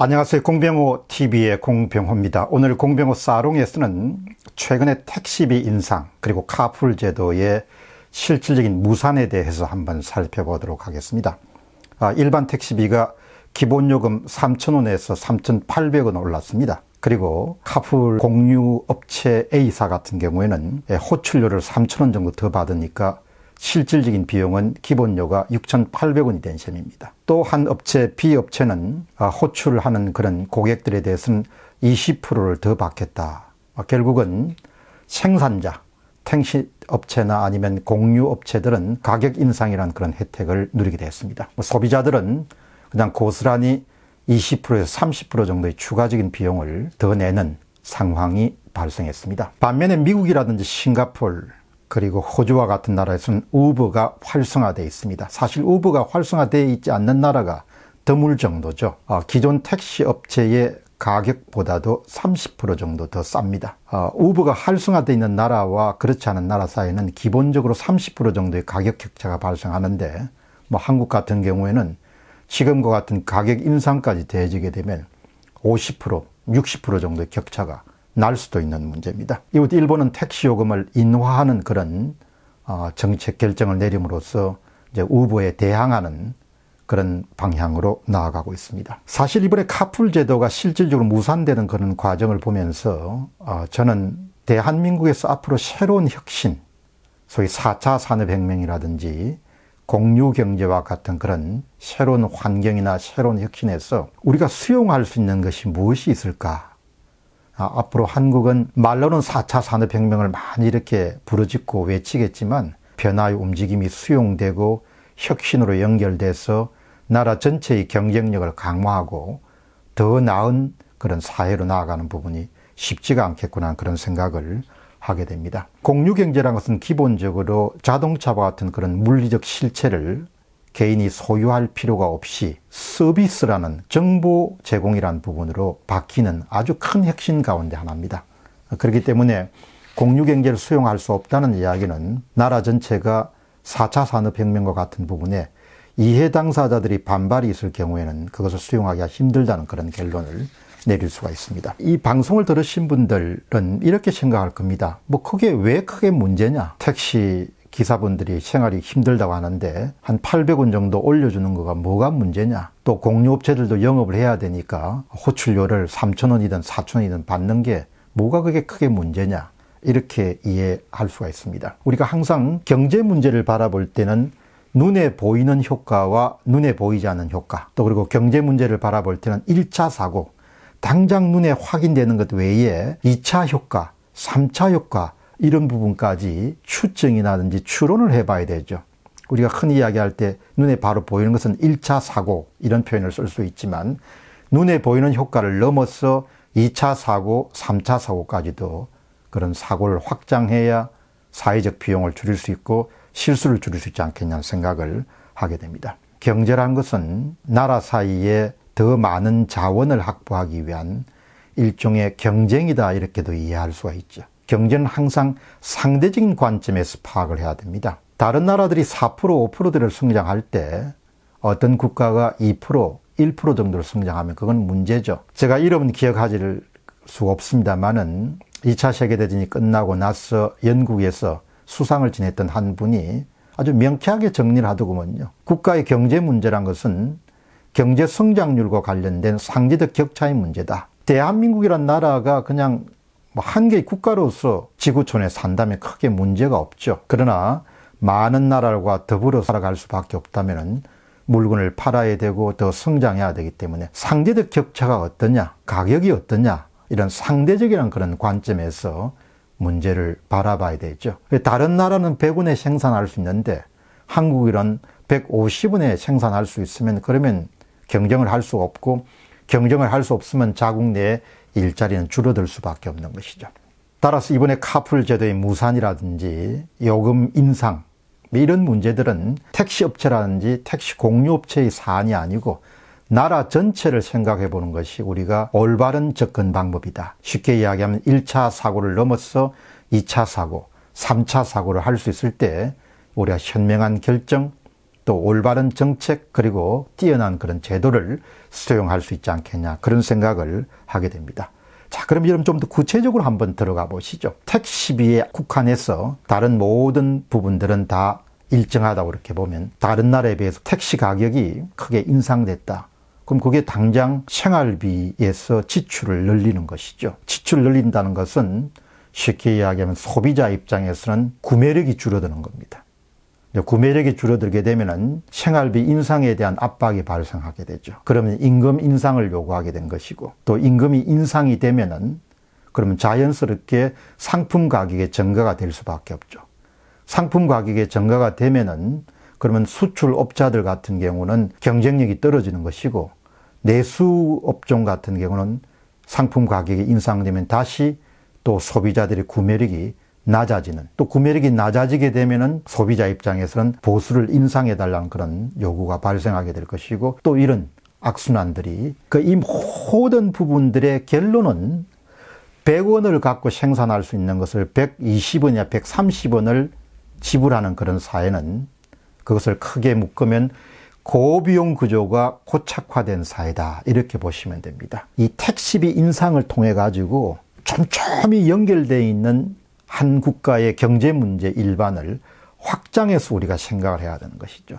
안녕하세요. 공병호 TV의 공병호입니다. 오늘 공병호 사롱에서는 최근의 택시비 인상 그리고 카풀 제도의 실질적인 무산에 대해서 한번 살펴보도록 하겠습니다. 아, 일반 택시비가 기본요금 3,000원에서 3,800원 올랐습니다. 그리고 카풀 공유업체 A사 같은 경우에는 예, 호출료를 3,000원 정도 더 받으니까 실질적인 비용은 기본료가 6,800원이 된 셈입니다. 또 한 업체 B 업체는 아, 호출을 하는 그런 고객들에 대해서는 20%를 더 받겠다. 아, 결국은 생산자, 택시 업체나 아니면 공유 업체들은 가격 인상이라는 그런 혜택을 누리게 되었습니다. 뭐 소비자들은 그냥 고스란히 20%에서 30% 정도의 추가적인 비용을 더 내는 상황이 발생했습니다. 반면에 미국이라든지 싱가폴 그리고 호주와 같은 나라에서는 우버가 활성화되어 있습니다. 사실 우버가 활성화되어 있지 않는 나라가 드물 정도죠. 어, 기존 택시 업체의 가격보다도 30% 정도 더 쌉니다. 어, 우버가 활성화되어 있는 나라와 그렇지 않은 나라 사이에는 기본적으로 30% 정도의 가격 격차가 발생하는데 뭐 한국 같은 경우에는 지금과 같은 가격 인상까지 대해지게 되면 50%, 60% 정도의 격차가 날 수도 있는 문제입니다. 이웃 일본은 택시 요금을 인화하는 그런 어, 정책 결정을 내림으로써 이제 우버에 대항하는 그런 방향으로 나아가고 있습니다. 사실 이번에 카풀 제도가 실질적으로 무산되는 그런 과정을 보면서 어, 저는 대한민국에서 앞으로 새로운 혁신, 소위 4차 산업혁명이라든지 공유경제와 같은 그런 새로운 환경이나 새로운 혁신에서 우리가 수용할 수 있는 것이 무엇이 있을까 아, 앞으로 한국은 말로는 4차 산업혁명을 많이 이렇게 부르짖고 외치겠지만 변화의 움직임이 수용되고 혁신으로 연결돼서 나라 전체의 경쟁력을 강화하고 더 나은 그런 사회로 나아가는 부분이 쉽지가 않겠구나 그런 생각을 하게 됩니다. 공유경제란 것은 기본적으로 자동차와 같은 그런 물리적 실체를 개인이 소유할 필요가 없이 서비스라는 정보 제공이란 부분으로 바뀌는 아주 큰 핵심 가운데 하나입니다. 그렇기 때문에 공유경제를 수용할 수 없다는 이야기는 나라 전체가 4차 산업혁명과 같은 부분에 이해 당사자들이 반발이 있을 경우에는 그것을 수용하기가 힘들다는 그런 결론을 내릴 수가 있습니다. 이 방송을 들으신 분들은 이렇게 생각할 겁니다. 뭐 그게 왜 크게 문제냐? 택시 기사분들이 생활이 힘들다고 하는데 한 800원 정도 올려주는 거가 뭐가 문제냐? 또 공유업체들도 영업을 해야 되니까 호출료를 3천원이든 4천원이든 받는 게 뭐가 그게 크게 문제냐? 이렇게 이해할 수가 있습니다. 우리가 항상 경제 문제를 바라볼 때는 눈에 보이는 효과와 눈에 보이지 않는 효과, 또 그리고 경제 문제를 바라볼 때는 1차 사고, 당장 눈에 확인되는 것 외에 2차 효과, 3차 효과, 이런 부분까지 추정이라든지 추론을 해봐야 되죠. 우리가 흔히 이야기할 때 눈에 바로 보이는 것은 1차 사고 이런 표현을 쓸 수 있지만 눈에 보이는 효과를 넘어서 2차 사고, 3차 사고까지도 그런 사고를 확장해야 사회적 비용을 줄일 수 있고 실수를 줄일 수 있지 않겠냐는 생각을 하게 됩니다. 경제란 것은 나라 사이에 더 많은 자원을 확보하기 위한 일종의 경쟁이다 이렇게도 이해할 수가 있죠. 경제는 항상 상대적인 관점에서 파악을 해야 됩니다. 다른 나라들이 4% 5%대를 성장할 때 어떤 국가가 2% 1% 정도를 성장하면 그건 문제죠. 제가 이름은 기억하실를수 없습니다만은 2차 세계대전이 끝나고 나서 영국에서 수상을 지냈던 한 분이 아주 명쾌하게 정리를 하더구먼요. 국가의 경제 문제란 것은 경제 성장률과 관련된 상대적 격차의 문제다. 대한민국이란 나라가 그냥 뭐한 개의 국가로서 지구촌에 산다면 크게 문제가 없죠. 그러나 많은 나라와 더불어 살아갈 수밖에 없다면 물건을 팔아야 되고 더 성장해야 되기 때문에 상대적 격차가 어떠냐, 가격이 어떠냐, 이런 상대적이라는 그런 관점에서 문제를 바라봐야 되죠. 다른 나라는 100원에 생산할 수 있는데 한국이란 150원에 생산할 수 있으면 그러면 경쟁을 할 수 없고 경쟁을 할 수 없으면 자국 내에 일자리는 줄어들 수밖에 없는 것이죠. 따라서 이번에 카풀 제도의 무산이라든지 요금 인상 뭐 이런 문제들은 택시업체라든지 택시 공유업체의 사안이 아니고 나라 전체를 생각해 보는 것이 우리가 올바른 접근 방법이다. 쉽게 이야기하면 1차 사고를 넘어서 2차 사고, 3차 사고를 할 수 있을 때 우리가 현명한 결정, 또 올바른 정책 그리고 뛰어난 그런 제도를 수용할 수 있지 않겠냐 그런 생각을 하게 됩니다. 자, 그럼 여러분 좀 더 구체적으로 한번 들어가 보시죠. 택시비에 국한해서 다른 모든 부분들은 다 일정하다고 이렇게 보면 다른 나라에 비해서 택시 가격이 크게 인상됐다. 그럼 그게 당장 생활비에서 지출을 늘리는 것이죠. 지출을 늘린다는 것은 쉽게 이야기하면 소비자 입장에서는 구매력이 줄어드는 겁니다. 구매력이 줄어들게 되면 생활비 인상에 대한 압박이 발생하게 되죠. 그러면 임금 인상을 요구하게 된 것이고 또 임금이 인상이 되면은 그러면 자연스럽게 상품 가격의 증가가 될 수밖에 없죠. 상품 가격의 증가가 되면은 그러면 수출 업자들 같은 경우는 경쟁력이 떨어지는 것이고 내수 업종 같은 경우는 상품 가격이 인상되면 다시 또 소비자들의 구매력이 낮아지는 또 구매력이 낮아지게 되면은 소비자 입장에서는 보수를 인상해 달라는 그런 요구가 발생하게 될 것이고 또 이런 악순환들이 그이 모든 부분들의 결론은 100원을 갖고 생산할 수 있는 것을 120원이나 130원을 지불하는 그런 사회는 그것을 크게 묶으면 고비용 구조가 고착화된 사회다. 이렇게 보시면 됩니다. 이 택시비 인상을 통해 가지고 촘촘히 연결되어 있는 한 국가의 경제 문제 일반을 확장해서 우리가 생각을 해야 되는 것이죠.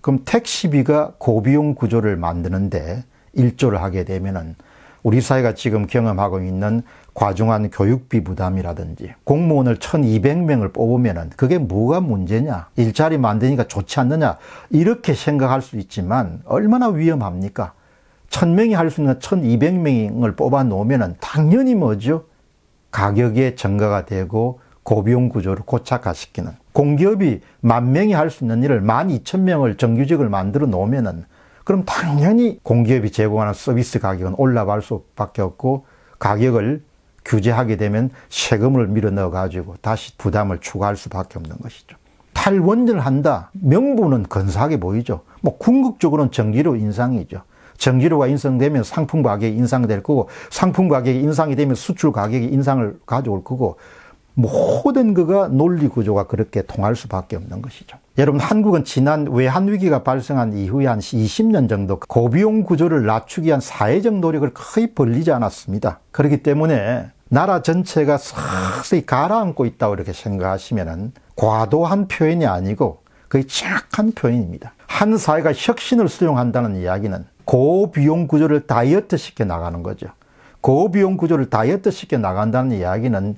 그럼 택시비가 고비용 구조를 만드는데 일조를 하게 되면은 우리 사회가 지금 경험하고 있는 과중한 교육비 부담이라든지 공무원을 1200명을 뽑으면은 그게 뭐가 문제냐? 일자리 만드니까 좋지 않느냐? 이렇게 생각할 수 있지만 얼마나 위험합니까? 1000명이 할 수 있는 1200명을 뽑아 놓으면은 당연히 뭐죠? 가격의 증가가 되고 고비용 구조를 고착화시키는 공기업이 만 명이 할 수 있는 일을 만 이천 명을 정규직을 만들어 놓으면은 그럼 당연히 공기업이 제공하는 서비스 가격은 올라갈 수밖에 없고 가격을 규제하게 되면 세금을 밀어 넣어 가지고 다시 부담을 추가할 수밖에 없는 것이죠. 탈원전을 한다. 명분은 근사하게 보이죠. 뭐 궁극적으로는 전기료 인상이죠. 정기료가 인상되면 상품 가격이 인상될 거고 상품 가격이 인상이 되면 수출 가격이 인상을 가져올 거고 모든 그가 논리 구조가 그렇게 통할 수밖에 없는 것이죠. 여러분 한국은 지난 외환 위기가 발생한 이후에 한 20년 정도 고비용 구조를 낮추기 위한 사회적 노력을 거의 벌리지 않았습니다. 그렇기 때문에 나라 전체가 서서히 가라앉고 있다고 이렇게 생각하시면은 과도한 표현이 아니고 거의 정확한 표현입니다. 한 사회가 혁신을 수용한다는 이야기는 고비용 구조를 다이어트 시켜 나가는 거죠. 고비용 구조를 다이어트 시켜 나간다는 이야기는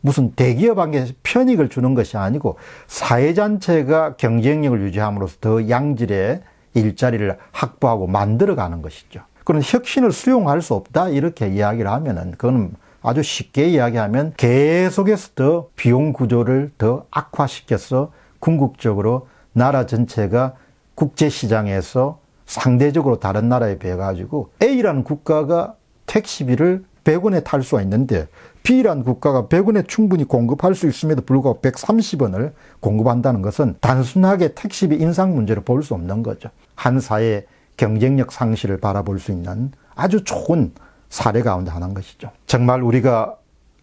무슨 대기업에게 편익을 주는 것이 아니고 사회전체가 경쟁력을 유지함으로써 더 양질의 일자리를 확보하고 만들어가는 것이죠. 그런 혁신을 수용할 수 없다 이렇게 이야기를 하면은 그건 아주 쉽게 이야기하면 계속해서 더 비용 구조를 더 악화시켜서 궁극적으로 나라 전체가 국제시장에서 상대적으로 다른 나라에 비해 가지고 A라는 국가가 택시비를 100원에 탈 수가 있는데 B라는 국가가 100원에 충분히 공급할 수 있음에도 불구하고 130원을 공급한다는 것은 단순하게 택시비 인상 문제를 볼 수 없는 거죠. 한 사회의 경쟁력 상실을 바라볼 수 있는 아주 좋은 사례 가운데 하나인 것이죠. 정말 우리가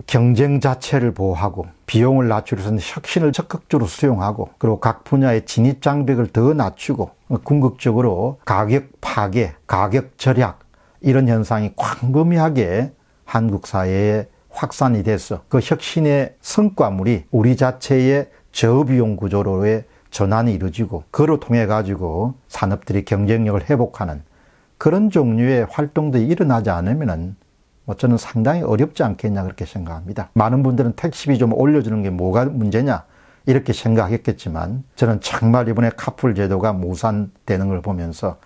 경쟁 자체를 보호하고 비용을 낮추려서 혁신을 적극적으로 수용하고 그리고 각 분야의 진입 장벽을 더 낮추고 궁극적으로 가격 파괴, 가격 절약 이런 현상이 광범위하게 한국 사회에 확산이 돼서 그 혁신의 성과물이 우리 자체의 저비용 구조로의 전환이 이루어지고 그로 통해 가지고 산업들이 경쟁력을 회복하는 그런 종류의 활동들이 일어나지 않으면은 저는 상당히 어렵지 않겠냐 그렇게 생각합니다. 많은 분들은 택시비 좀 올려주는 게 뭐가 문제냐 이렇게 생각했겠지만 저는 정말 이번에 카풀 제도가 무산되는 걸 보면서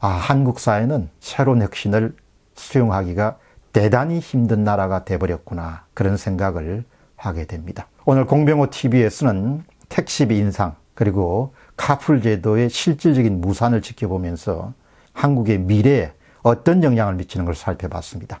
아 한국 사회는 새로운 혁신을 수용하기가 대단히 힘든 나라가 돼버렸구나 그런 생각을 하게 됩니다. 오늘 공병호 TV에서는 택시비 인상 그리고 카풀 제도의 실질적인 무산을 지켜보면서 한국의 미래에 어떤 영향을 미치는 걸 살펴봤습니다.